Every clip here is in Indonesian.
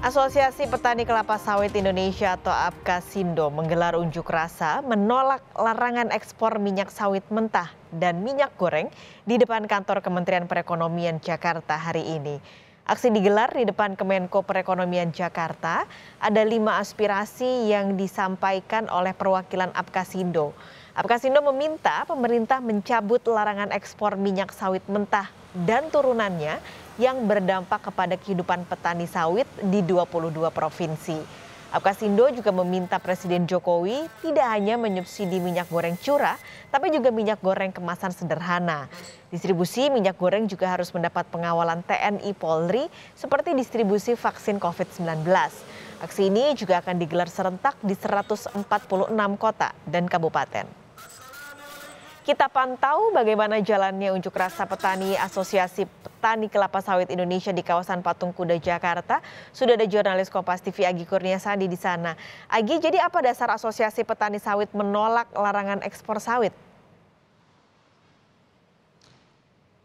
Asosiasi Petani Kelapa Sawit Indonesia atau Sindo menggelar unjuk rasa menolak larangan ekspor minyak sawit mentah dan minyak goreng di depan kantor Kementerian Perekonomian Jakarta hari ini. Aksi digelar di depan Kemenko Perekonomian Jakarta. Ada lima aspirasi yang disampaikan oleh perwakilan APKA Sindo. Apkasindo meminta pemerintah mencabut larangan ekspor minyak sawit mentah dan turunannya yang berdampak kepada kehidupan petani sawit di 22 provinsi. Apkasindo juga meminta Presiden Jokowi tidak hanya menyubsidi minyak goreng curah, tapi juga minyak goreng kemasan sederhana. Distribusi minyak goreng juga harus mendapat pengawalan TNI Polri seperti distribusi vaksin COVID-19. Aksi ini juga akan digelar serentak di 146 kota dan kabupaten. Kita pantau bagaimana jalannya unjuk rasa petani Asosiasi Petani Kelapa Sawit Indonesia di kawasan Patung Kuda Jakarta. Sudah ada jurnalis Kompas TV Agi Kurnia Sandi di sana. Agi, jadi apa dasar Asosiasi Petani Sawit menolak larangan ekspor sawit?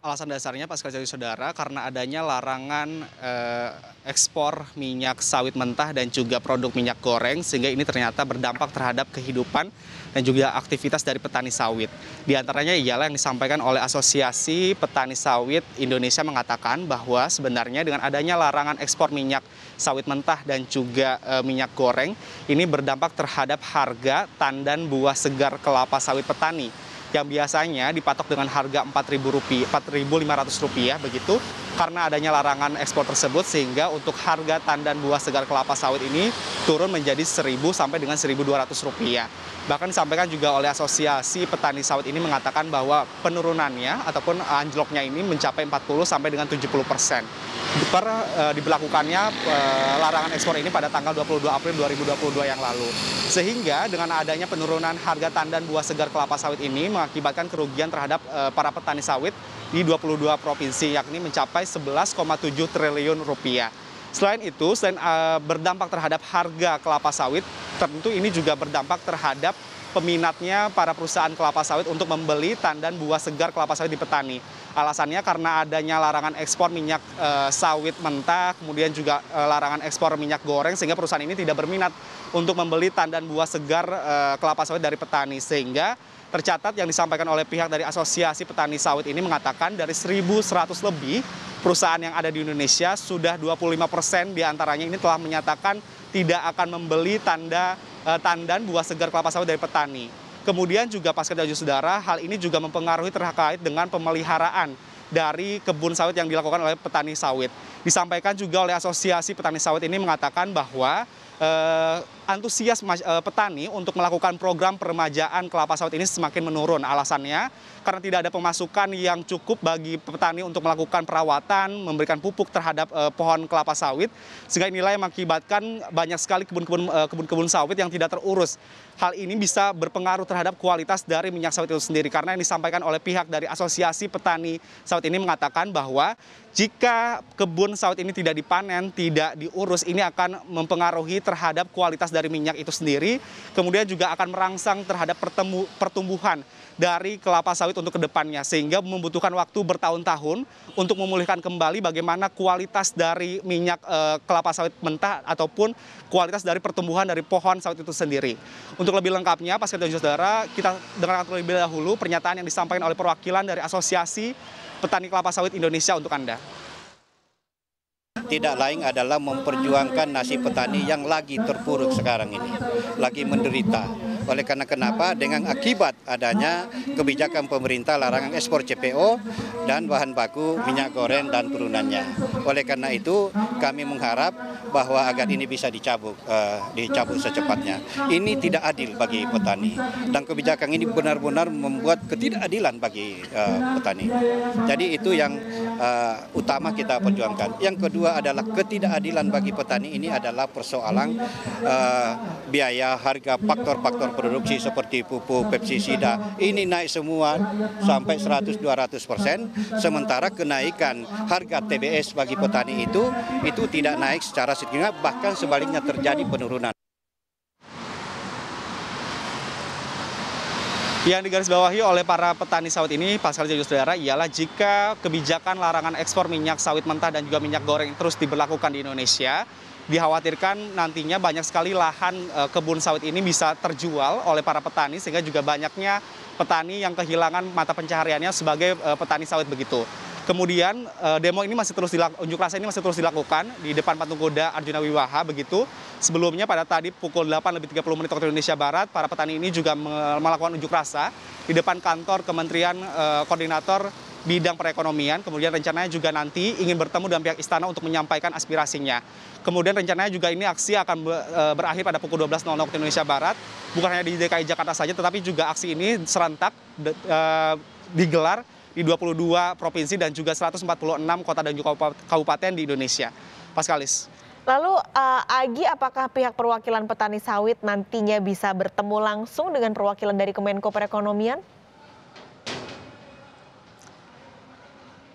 alasan dasarnya Pak Sekali Saudara karena adanya larangan eh, ekspor minyak sawit mentah dan juga produk minyak goreng sehingga ini ternyata berdampak terhadap kehidupan dan juga aktivitas dari petani sawit. Di antaranya ialah yang disampaikan oleh Asosiasi Petani Sawit Indonesia mengatakan bahwa sebenarnya dengan adanya larangan ekspor minyak sawit mentah dan juga e, minyak goreng ini berdampak terhadap harga tandan buah segar kelapa sawit petani yang biasanya dipatok dengan harga Rp4.500 begitu karena adanya larangan ekspor tersebut sehingga untuk harga tandan buah segar kelapa sawit ini turun menjadi 1000 sampai dengan 1200 rupiah. Bahkan disampaikan juga oleh Asosiasi Petani Sawit ini mengatakan bahwa penurunannya ataupun anjloknya ini mencapai 40 sampai dengan 70 persen. Per, e, diberlakukannya e, larangan ekspor ini pada tanggal 22 April 2022 yang lalu. Sehingga dengan adanya penurunan harga tandan buah segar kelapa sawit ini mengakibatkan kerugian terhadap e, para petani sawit di 22 provinsi yakni mencapai 11,7 triliun rupiah. Selain itu, selain uh, berdampak terhadap harga kelapa sawit, tentu ini juga berdampak terhadap peminatnya para perusahaan kelapa sawit untuk membeli tandan buah segar kelapa sawit di petani. Alasannya karena adanya larangan ekspor minyak e, sawit mentah, kemudian juga e, larangan ekspor minyak goreng, sehingga perusahaan ini tidak berminat untuk membeli tandan buah segar e, kelapa sawit dari petani. Sehingga tercatat yang disampaikan oleh pihak dari Asosiasi Petani Sawit ini mengatakan dari 1.100 lebih perusahaan yang ada di Indonesia sudah 25 persen diantaranya ini telah menyatakan tidak akan membeli tanda eh, tandan buah segar kelapa sawit dari petani. Kemudian juga pasca kerja saudara, hal ini juga mempengaruhi terkait dengan pemeliharaan dari kebun sawit yang dilakukan oleh petani sawit. Disampaikan juga oleh Asosiasi Petani Sawit ini mengatakan bahwa eh, antusias eh, petani untuk melakukan program peremajaan kelapa sawit ini semakin menurun. Alasannya karena tidak ada pemasukan yang cukup bagi petani untuk melakukan perawatan, memberikan pupuk terhadap eh, pohon kelapa sawit, sehingga inilah yang mengakibatkan banyak sekali kebun-kebun eh, kebun-kebun sawit yang tidak terurus. Hal ini bisa berpengaruh terhadap kualitas dari minyak sawit itu sendiri karena yang disampaikan oleh pihak dari Asosiasi Petani Sawit ini mengatakan bahwa jika kebun sawit ini tidak dipanen, tidak diurus, ini akan mempengaruhi terhadap kualitas dari minyak itu sendiri, kemudian juga akan merangsang terhadap pertemu, pertumbuhan dari kelapa sawit untuk kedepannya, sehingga membutuhkan waktu bertahun-tahun untuk memulihkan kembali bagaimana kualitas dari minyak e, kelapa sawit mentah ataupun kualitas dari pertumbuhan dari pohon sawit itu sendiri. Untuk lebih lengkapnya, Pasca dan Saudara, kita dengarkan terlebih dahulu pernyataan yang disampaikan oleh perwakilan dari Asosiasi Petani Kelapa Sawit Indonesia untuk Anda tidak lain adalah memperjuangkan nasib petani yang lagi terpuruk sekarang ini, lagi menderita. Oleh karena kenapa? Dengan akibat adanya kebijakan pemerintah larangan ekspor CPO dan bahan baku minyak goreng dan turunannya. Oleh karena itu, kami mengharap bahwa agar ini bisa dicabut uh, eh, dicabut secepatnya. Ini tidak adil bagi petani dan kebijakan ini benar-benar membuat ketidakadilan bagi uh, petani. Jadi itu yang uh, utama kita perjuangkan. Yang kedua adalah ketidakadilan bagi petani ini adalah persoalan uh, biaya harga faktor-faktor produksi seperti pupuk, pestisida. Ini naik semua sampai 100-200 persen, sementara kenaikan harga TBS bagi petani itu itu tidak naik secara signifikan, bahkan sebaliknya terjadi penurunan. Yang digarisbawahi oleh para petani sawit ini, pasalnya Jaju Saudara, ialah jika kebijakan larangan ekspor minyak sawit mentah dan juga minyak goreng terus diberlakukan di Indonesia, dikhawatirkan nantinya banyak sekali lahan eh, kebun sawit ini bisa terjual oleh para petani sehingga juga banyaknya petani yang kehilangan mata pencahariannya sebagai eh, petani sawit begitu. Kemudian eh, demo ini masih terus dilakukan, unjuk rasa ini masih terus dilakukan di depan patung kuda Arjuna Wiwaha begitu Sebelumnya pada tadi pukul delapan lebih tiga puluh menit waktu Indonesia Barat, para petani ini juga melakukan unjuk rasa di depan kantor Kementerian eh, Koordinator bidang perekonomian, kemudian rencananya juga nanti ingin bertemu dengan pihak istana untuk menyampaikan aspirasinya. Kemudian rencananya juga ini aksi akan eh, berakhir pada pukul dua 12.00 waktu Indonesia Barat, bukan hanya di DKI Jakarta saja, tetapi juga aksi ini serentak eh, digelar di 22 provinsi dan juga 146 kota dan juga kabupaten di Indonesia. Paskalis. Lalu uh, Agi, apakah pihak perwakilan petani sawit nantinya bisa bertemu langsung dengan perwakilan dari Kemenko Perekonomian?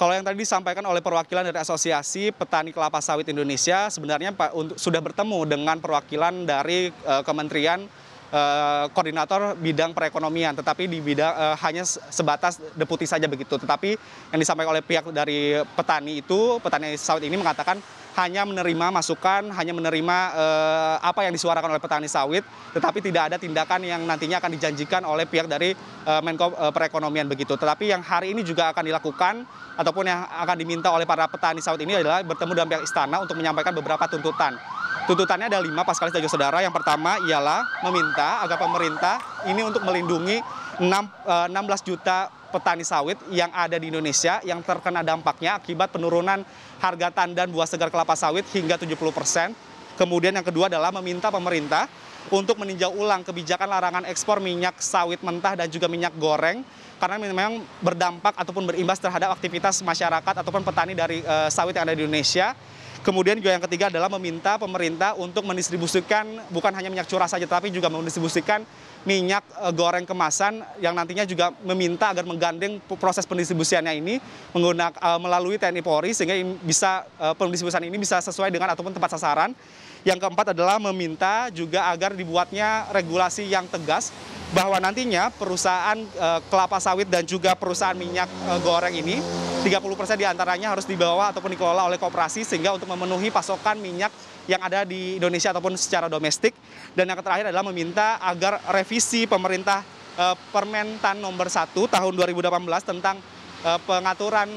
kalau yang tadi disampaikan oleh perwakilan dari Asosiasi Petani Kelapa Sawit Indonesia sebenarnya Pak, untuk, sudah bertemu dengan perwakilan dari uh, Kementerian uh, Koordinator Bidang Perekonomian, tetapi di bidang uh, hanya sebatas deputi saja begitu. Tetapi yang disampaikan oleh pihak dari petani itu, petani sawit ini mengatakan hanya menerima masukan, hanya menerima eh, apa yang disuarakan oleh petani sawit, tetapi tidak ada tindakan yang nantinya akan dijanjikan oleh pihak dari eh, Menko eh, Perekonomian begitu. Tetapi yang hari ini juga akan dilakukan ataupun yang akan diminta oleh para petani sawit ini adalah bertemu dengan pihak istana untuk menyampaikan beberapa tuntutan. Tuntutannya ada lima Paskalis dan juga saudara. Yang pertama ialah meminta agar pemerintah ini untuk melindungi 6, 16 eh, juta petani sawit yang ada di Indonesia yang terkena dampaknya akibat penurunan harga tandan buah segar kelapa sawit hingga 70 persen. Kemudian yang kedua adalah meminta pemerintah untuk meninjau ulang kebijakan larangan ekspor minyak sawit mentah dan juga minyak goreng karena memang berdampak ataupun berimbas terhadap aktivitas masyarakat ataupun petani dari e, sawit yang ada di Indonesia. Kemudian juga yang ketiga adalah meminta pemerintah untuk mendistribusikan bukan hanya minyak curah saja tapi juga mendistribusikan minyak eh, goreng kemasan yang nantinya juga meminta agar menggandeng proses pendistribusiannya ini menggunakan eh, melalui TNI Polri sehingga bisa eh, pendistribusian ini bisa sesuai dengan ataupun tempat sasaran. Yang keempat adalah meminta juga agar dibuatnya regulasi yang tegas bahwa nantinya perusahaan eh, kelapa sawit dan juga perusahaan minyak eh, goreng ini 30% diantaranya harus dibawa ataupun dikelola oleh kooperasi sehingga untuk memenuhi pasokan minyak yang ada di Indonesia ataupun secara domestik dan yang terakhir adalah meminta agar revisi pemerintah eh, Permentan nomor 1 tahun 2018 tentang pengaturan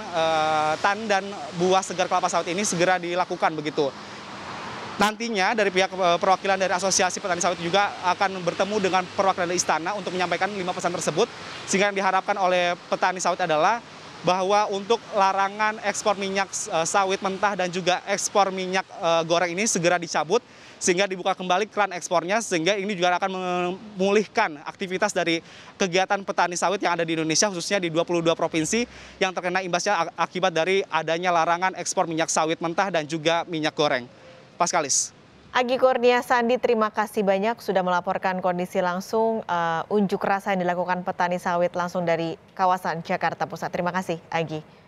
tan dan buah segar kelapa sawit ini segera dilakukan begitu nantinya dari pihak eh, perwakilan dari Asosiasi Petani Sawit juga akan bertemu dengan perwakilan dari istana untuk menyampaikan lima pesan tersebut. Sehingga yang diharapkan oleh petani sawit adalah bahwa untuk larangan ekspor minyak eh, sawit mentah dan juga ekspor minyak eh, goreng ini segera dicabut sehingga dibuka kembali keran ekspornya sehingga ini juga akan memulihkan aktivitas dari kegiatan petani sawit yang ada di Indonesia khususnya di 22 provinsi yang terkena imbasnya akibat dari adanya larangan ekspor minyak sawit mentah dan juga minyak goreng. Paskalis. Agi Kurnia Sandi, terima kasih banyak sudah melaporkan kondisi langsung uh, unjuk rasa yang dilakukan petani sawit langsung dari kawasan Jakarta Pusat. Terima kasih, Agi.